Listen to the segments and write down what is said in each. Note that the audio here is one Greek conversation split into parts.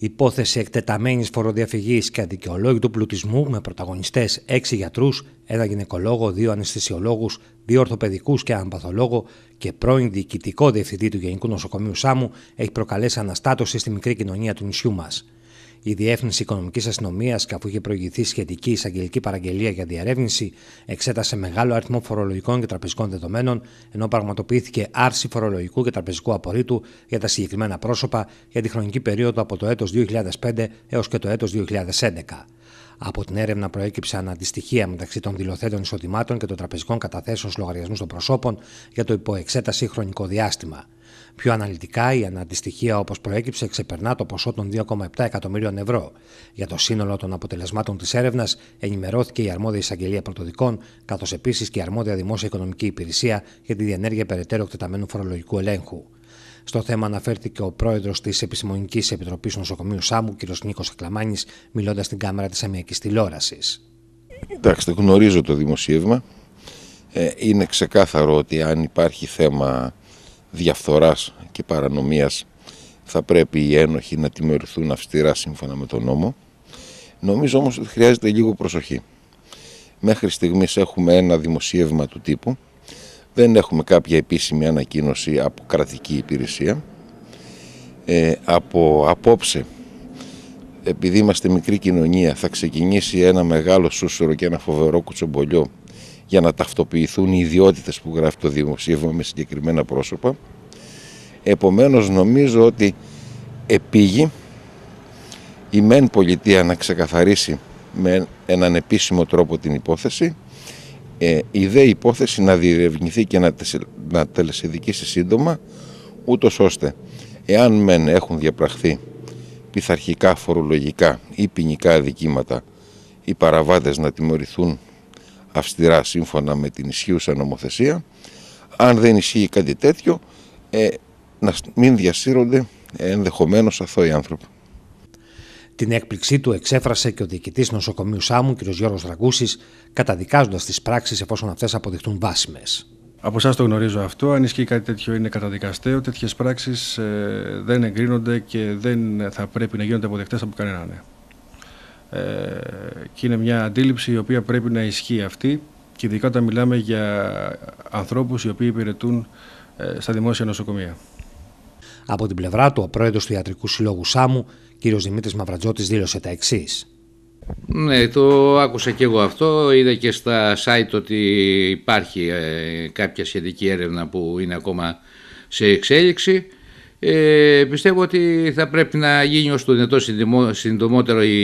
Υπόθεση εκτεταμένης φοροδιαφυγής και αδικαιολόγητου πλουτισμού με πρωταγωνιστές έξι γιατρούς, ένα γυναικολόγο, δύο αναισθησιολόγους, δύο ορθοπαιδικούς και έναν παθολόγο και πρώην διοικητικό διευθυντή του Γενικού Νοσοκομείου Σάμου έχει προκαλέσει αναστάτωση στη μικρή κοινωνία του νησιού μας. Η Διεύθυνση Οικονομικής Αστυνομίας, και αφού είχε προηγηθεί σχετική εισαγγελική παραγγελία για διαρεύνηση, εξέτασε μεγάλο αριθμό φορολογικών και τραπεζικών δεδομένων, ενώ πραγματοποιήθηκε άρση φορολογικού και τραπεζικού απορρίτου για τα συγκεκριμένα πρόσωπα για τη χρονική περίοδο από το έτος 2005 έως και το έτος 2011. Από την έρευνα προέκυψε αντιστοιχεία μεταξύ των δηλωθέντων εισοδημάτων και των τραπεζικών καταθέσεων λογαριασμούς των προσώπων για το υποεξέταση χρονικό διάστημα. Πιο αναλυτικά, η αναντιστοιχεία όπως προέκυψε ξεπερνά το ποσό των 2,7 εκατομμύριων ευρώ. Για το σύνολο των αποτελεσμάτων της έρευνας ενημερώθηκε η αρμόδια εισαγγελία πρωτοδικών, καθώς επίσης και η αρμόδια δημόσια οικονομική υπηρεσία για τη διενέργεια περαιτέρω εκτεταμένου φορολογικού ελέγχου. Στο θέμα αναφέρθηκε ο πρόεδρος της Επιστημονικής Επιτροπής Νοσοκομείου Σάμου, κ. Νίκος Ακλαμάνης, μιλώντας στην κάμερα της Αμιακής Τηλεόρασης. Κοιτάξτε, γνωρίζω το δημοσίευμα. Ε, είναι ξεκάθαρο ότι αν υπάρχει θέμα διαφθοράς και παρανομίας θα πρέπει οι ένοχοι να τιμωρηθούν αυστηρά σύμφωνα με τον νόμο. Νομίζω όμως ότι χρειάζεται λίγο προσοχή. Μέχρι στιγμής έχουμε ένα δημοσίευμα του τύπου, δεν έχουμε κάποια επίσημη ανακοίνωση από κρατική υπηρεσία. Ε, από απόψε, επειδή είμαστε μικρή κοινωνία, θα ξεκινήσει ένα μεγάλο σούσουρο και ένα φοβερό κουτσομπολιό για να ταυτοποιηθούν οι ιδιότητες που γράφει το Δημοσίευμα με συγκεκριμένα πρόσωπα. Επομένως νομίζω ότι επήγει η μεν πολιτεία να ξεκαθαρίσει με έναν επίσημο τρόπο την υπόθεση, ε, η δε υπόθεση να διερευνηθεί και να, τεσ... να σύντομα, ούτως ώστε εάν μεν έχουν διαπραχθεί πειθαρχικά, φορολογικά ή ποινικά αδικήματα, οι παραβάτες να τιμωρηθούν αυστηρά σύμφωνα με την ισχύουσα νομοθεσία. Αν δεν ισχύει κάτι τέτοιο, ε, να μην διασύρονται ε, ενδεχομένως αθώοι άνθρωποι. Την έκπληξή του εξέφρασε και ο διοικητής νοσοκομείου Σάμου, κ. Γιώργος Δραγκούση, καταδικάζοντας τις πράξεις εφόσον αυτές αποδειχτούν βάσιμες. Από εσάς το γνωρίζω αυτό. Αν ισχύει κάτι τέτοιο, είναι καταδικαστέο. Τέτοιες πράξεις ε, δεν εγκρίνονται και δεν θα πρέπει να γίνονται αποδεκτές από κανέναν. Ναι ε, και είναι μια αντίληψη η οποία πρέπει να ισχύει αυτή και ειδικά όταν μιλάμε για ανθρώπους οι οποίοι υπηρετούν ε, στα δημόσια νοσοκομεία. Από την πλευρά του, ο πρόεδρος του Ιατρικού Συλλόγου Σάμου, κύριος Δημήτρης Μαυρατζώτης, δήλωσε τα εξής. Ναι, το άκουσα και εγώ αυτό. Είδα και στα site ότι υπάρχει ε, κάποια σχετική έρευνα που είναι ακόμα σε εξέλιξη. Ε, πιστεύω ότι θα πρέπει να γίνει ως το δυνατό συντομότερο η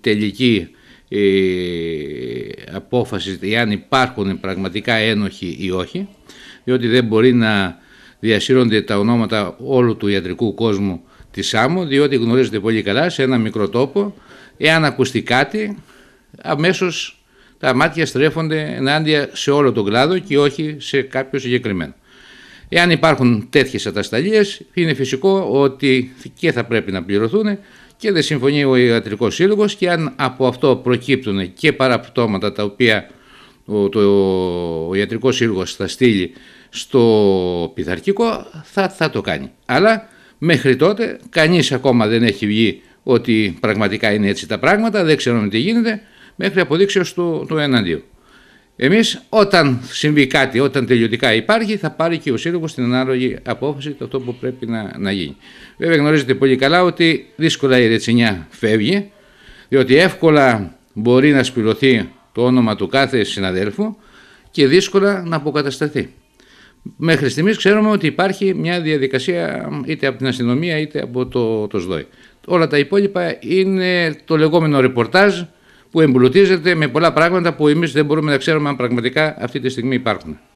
τελική ε, απόφαση εάν υπάρχουν πραγματικά ένοχοι ή όχι διότι δεν μπορεί να διασύρονται τα ονόματα όλου του ιατρικού κόσμου της ΣΑΜΟ διότι γνωρίζετε πολύ καλά σε ένα μικρό τόπο εάν ακουστεί κάτι αμέσως τα μάτια στρέφονται ενάντια σε όλο τον κλάδο και όχι σε κάποιο συγκεκριμένο. Εάν υπάρχουν τέτοιες ατασταλίες, είναι φυσικό ότι και θα πρέπει να πληρωθούν και δεν συμφωνεί ο Ιατρικός Σύλλογος. Και αν από αυτό προκύπτουν και παραπτώματα τα οποία ο, το, ο Ιατρικός Σύλλογος θα στείλει στο πειθαρχικό, θα, θα το κάνει. Αλλά μέχρι τότε κανείς ακόμα δεν έχει βγει ότι πραγματικά είναι έτσι τα πράγματα, δεν ξέρουμε τι γίνεται, μέχρι αποδείξεως του, του εμείς όταν συμβεί κάτι, όταν τελειωτικά υπάρχει, θα πάρει και ο Σύλλογος την ανάλογη απόφαση το αυτό που πρέπει να, να γίνει. Βέβαια γνωρίζετε πολύ καλά ότι δύσκολα η ρετσινιά φεύγει, διότι εύκολα μπορεί να σπηλωθεί το όνομα του κάθε συναδέλφου και δύσκολα να αποκατασταθεί. Μέχρι στιγμής ξέρουμε ότι υπάρχει μια διαδικασία είτε από την αστυνομία είτε από το, το ΣΔΟΗ. Όλα τα υπόλοιπα είναι το λεγόμενο ρεπορτάζ που εμπλουτίζεται με πολλά πράγματα που εμείς δεν μπορούμε να ξέρουμε αν πραγματικά αυτή τη στιγμή υπάρχουν.